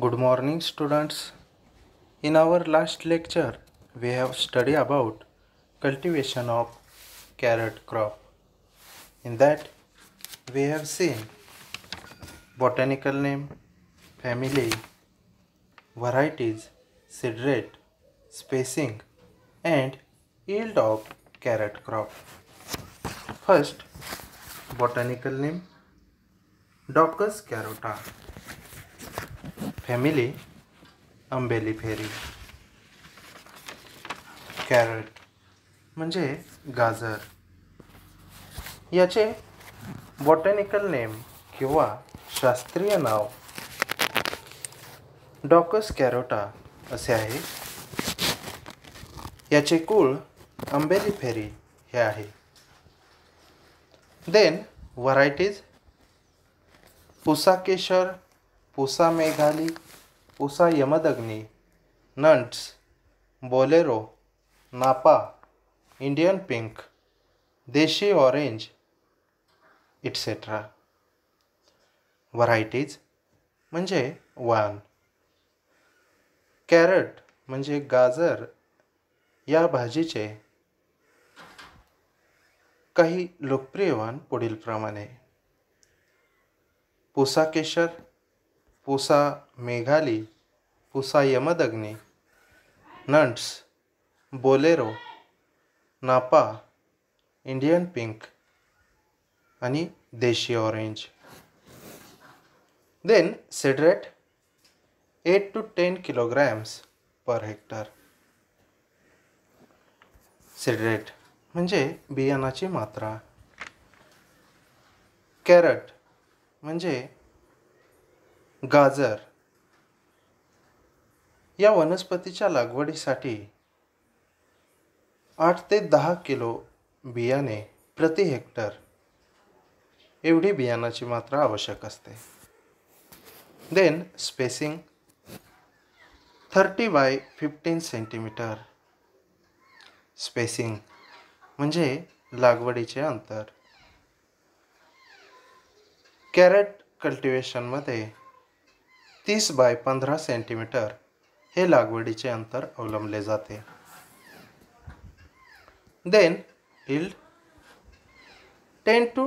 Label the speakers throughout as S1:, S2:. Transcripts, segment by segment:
S1: Good morning students. In our last lecture we have studied about cultivation of carrot crop. In that we have seen botanical name, family, varieties, seed rate, spacing and yield of carrot crop. First botanical name Docus carota family umbelliferae carrot म्हणजे गाजर याचे botanical name किंवा शास्त्रीय नाव Daukaus कॅरोटा असे आहे याचे कुळ आंबेली फेरी हे आहे then varieties Pusa Kesar Pusa Meghali Pusa Yamdagni Nantes Bolero, Napa Indian pink desi orange etcetera varieties म्हणजे वान, कॅरट म्हणजे गाजर या भाजीचे काही लोकप्रिय वान पुढीलप्रमाणे Pusa Kesar Pusa Meghali Pusa Yamdagni Nantes Bolero Napa Indian pink आणि desi orange then seed rate eight to ten kilograms per hectare seed rate म्हणजे बियाणाची मात्रा कॅरट म्हणजे गाजर या वनस्पतीच्या लागवडीसाठी आठ ते दहा किलो बियाणे प्रति हेक्टर एवढी बियाणाची मात्रा आवश्यक असते then spacing thirty by fifteen centimetre spacing म्हणजे लागवडीचे अंतर कॅरेट कल्टिवेशनमध्ये तीस बाय पंधरा सेंटीमीटर हे लागवडीचे अंतर अवलंबले जाते then yield ten to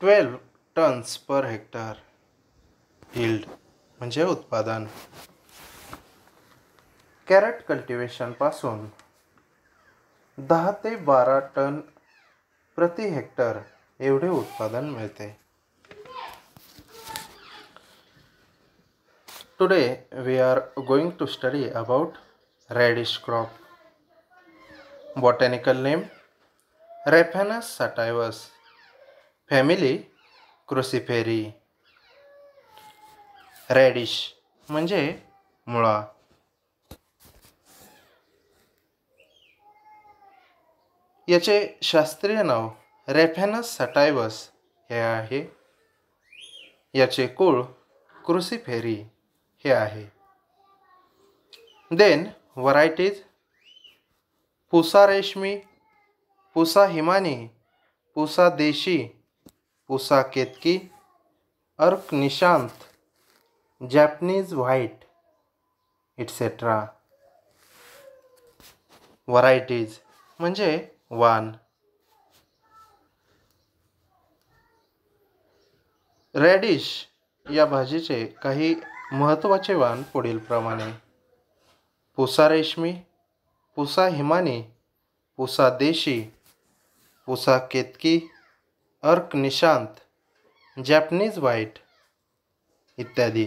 S1: twelve tons per hectare yield म्हणजे उत्पादन कॅरेट कल्टिवेशनपासून दहा ते बारा टन प्रति हेक्टर एवढे उत्पादन मिळते today we are going to study about radish crop botanical name Raphanus sativus family cruciferae radish म्हणजे मुळा याचे शास्त्रीय नाव रेफॅनस साटायवस हे आहे याचे कुळ क्रुसिफेरी हे आहे देन व्हरायटीज पुसा रेशमी पुसा हिमानी पुसा देशी Pusa Ketki Arka Nishant Japanese white etcetera varieties म्हणजे वान रेडिश या भाजीचे काही महत्त्वाचे वाण पुढीलप्रमाणे पुसा रेशमी पुसा हिमानी पुसा देशी पुसा केतकी अर्क निशांत जॅपनीज व्हाईट इत्यादी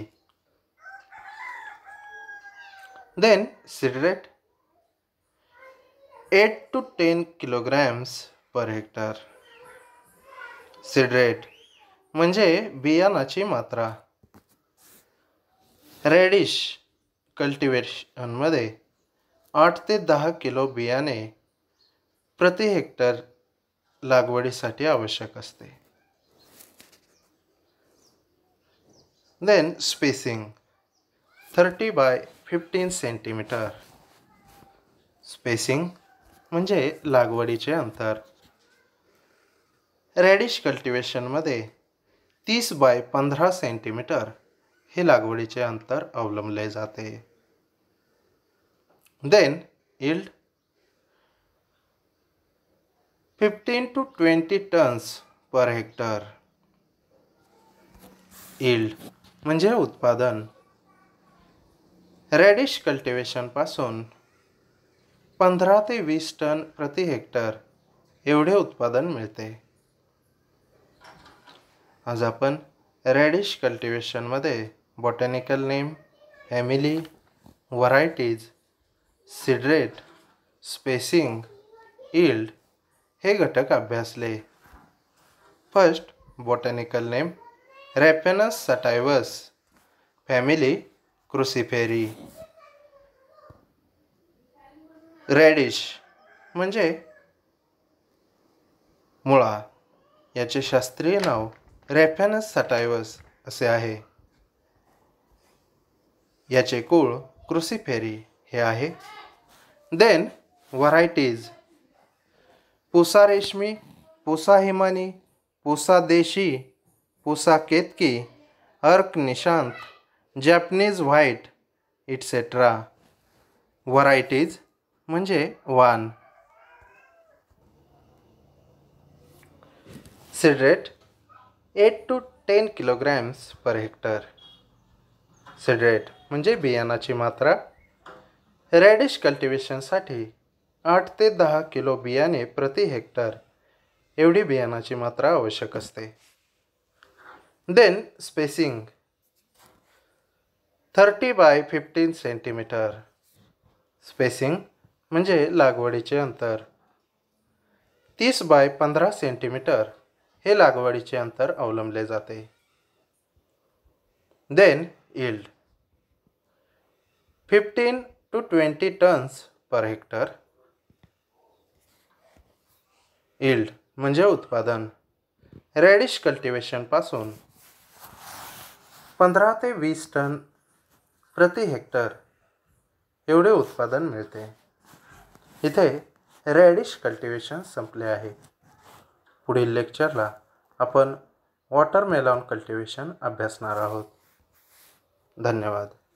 S1: then seed rate eight to ten kilograms per hectare seed rate म्हणजे बियाणाची मात्रा रेडिश कल्टिवेशनमध्ये आठ ते दहा किलो बियाणे प्रति हेक्टर लागवडीसाठी आवश्यक असते then spacing thirty by fifteen centimetre spacing म्हणजे लागवडीचे अंतर रेडिश कल्टिवेशनमध्ये तीस बाय पंधरा सेंटीमीटर हे लागवडीचे अंतर अवलंबले जाते then yield fifteen to twenty tons per hectare yield म्हणजे उत्पादन रेडिश कल्टिवेशन पासून पंधरा ते वीस टन प्रति हेक्टर एवढे उत्पादन मिळते आज आपण रेडिश कल्टिवेशनमध्ये botanical name family varieties seed rate spacing yield हे घटक अभ्यासले first botanical name Raphanus sativus family cruciferae radish, म्हणजे मुळा याचे शास्त्रीय नाव रॅफॅनस सटायवस असे आहे याचे कुळ क्रुसिफेरी हे आहे देन व्हरायटीज पुसा रेशमी पुसा हिमानी पुसा देशी Pusa Ketki Arka Nishant Japanese white etcetera varieties म्हणजे वान seed rate eight to ten kilograms per hectare seed rate म्हणजे बियाणाची मात्रा रॅडिश कल्टिवेशनसाठी आठ ते दहा किलो बियाणे प्रति हेक्टर एवढी बियाणाची मात्रा आवश्यक असते then spacing thirty by fifteen centimetre spacing म्हणजे लागवडीचे अंतर तीस बाय पंधरा सेंटीमीटर हे लागवडीचे अंतर अवलंबले जाते then yield fifteen to twenty tons per hectare yield म्हणजे उत्पादन रॅडिश कल्टिवेशनपासून पंधरा ते वीस टन प्रति हेक्टर एवढे उत्पादन मिळते इथे रॅडिश कल्टिवेशन संपले आहे पुढील लेक्चरला आपण वॉटरमेलॉन कल्टिवेशन अभ्यासणार आहोत धन्यवाद